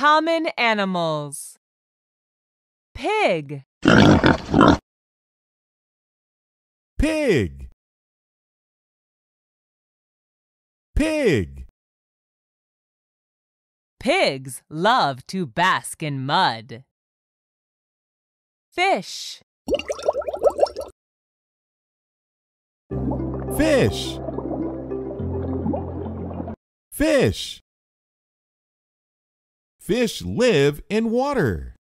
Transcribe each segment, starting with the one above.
Common animals. Pig. Pig. Pig. Pigs love to bask in mud. Fish. Fish. Fish. Fish live in water.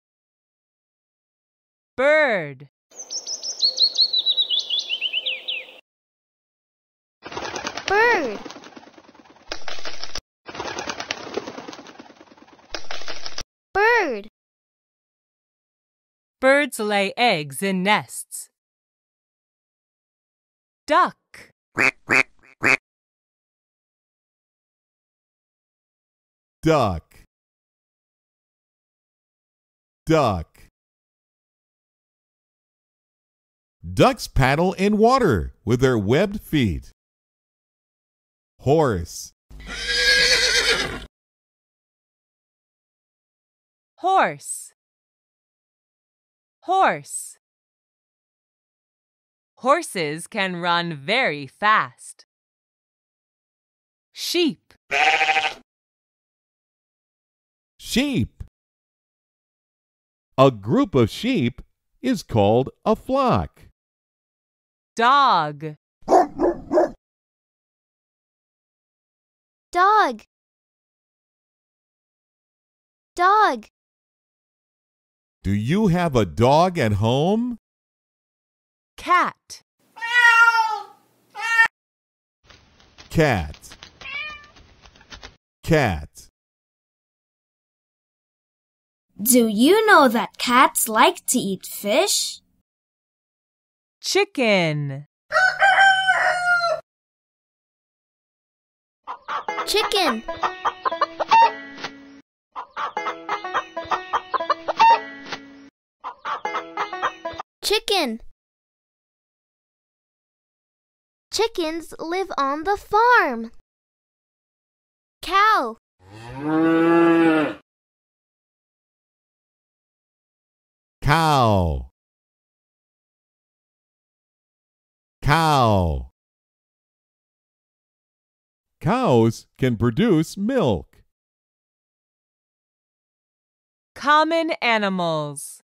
Bird. Bird. Bird. Birds lay eggs in nests. Duck. Duck duck. Ducks paddle in water with their webbed feet. Horse. Horse. Horse. Horses can run very fast. Sheep. Sheep. A group of sheep is called a flock. Dog. Dog. Dog. Do you have a dog at home? Cat. Cat. Cat. Do you know that cats like to eat fish? Chicken. Chicken. Chicken. Chickens live on the farm. Cow. cow cow cows can produce milk common animals